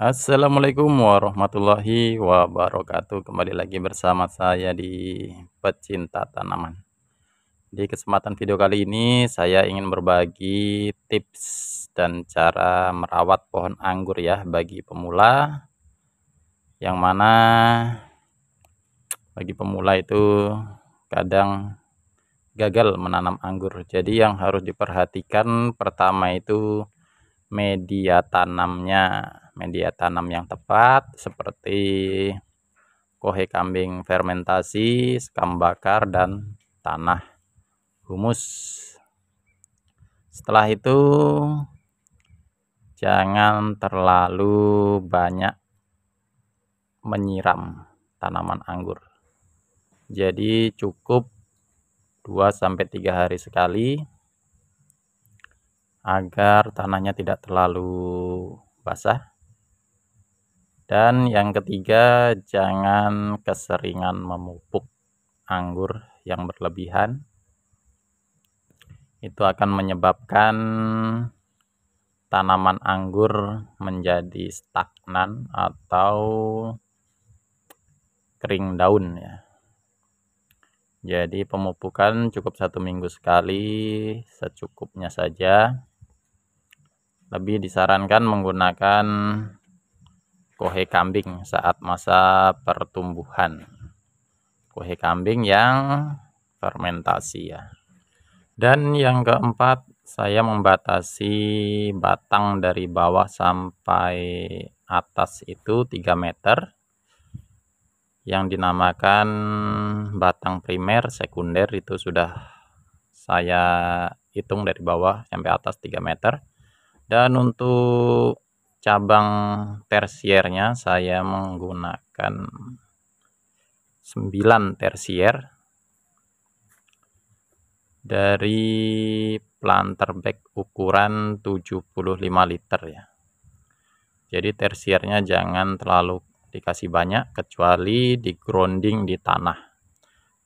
Assalamualaikum warahmatullahi wabarakatuh Kembali lagi bersama saya di pecinta tanaman Di kesempatan video kali ini saya ingin berbagi tips dan cara merawat pohon anggur ya Bagi pemula Yang mana bagi pemula itu kadang gagal menanam anggur Jadi yang harus diperhatikan pertama itu media tanamnya media tanam yang tepat seperti kohe kambing fermentasi, sekam bakar, dan tanah humus. Setelah itu jangan terlalu banyak menyiram tanaman anggur. Jadi cukup 2 3 hari sekali agar tanahnya tidak terlalu basah dan yang ketiga, jangan keseringan memupuk anggur yang berlebihan. Itu akan menyebabkan tanaman anggur menjadi stagnan atau kering daun ya. Jadi pemupukan cukup satu minggu sekali, secukupnya saja. Lebih disarankan menggunakan kohe kambing saat masa pertumbuhan. Kohe kambing yang fermentasi ya. Dan yang keempat, saya membatasi batang dari bawah sampai atas itu 3 meter yang dinamakan batang primer sekunder itu sudah saya hitung dari bawah sampai atas 3 meter dan untuk cabang tersiernya saya menggunakan 9 tersier dari planter bag ukuran 75 liter ya jadi tersiernya jangan terlalu dikasih banyak kecuali di grounding di tanah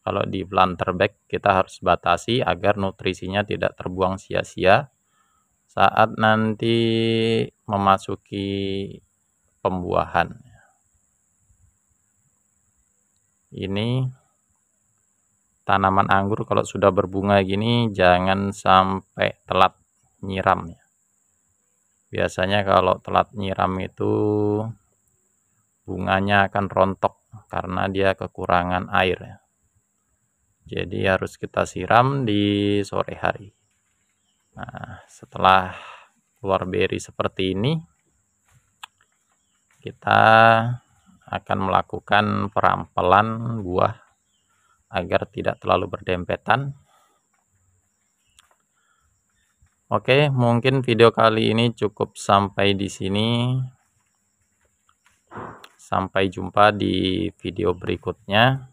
kalau di planter bag kita harus batasi agar nutrisinya tidak terbuang sia-sia saat nanti memasuki pembuahan ini tanaman anggur kalau sudah berbunga gini jangan sampai telat nyiram ya. biasanya kalau telat nyiram itu bunganya akan rontok karena dia kekurangan air ya. jadi harus kita siram di sore hari Nah, setelah keluar beri seperti ini, kita akan melakukan perampelan buah agar tidak terlalu berdempetan. Oke, mungkin video kali ini cukup sampai di sini. Sampai jumpa di video berikutnya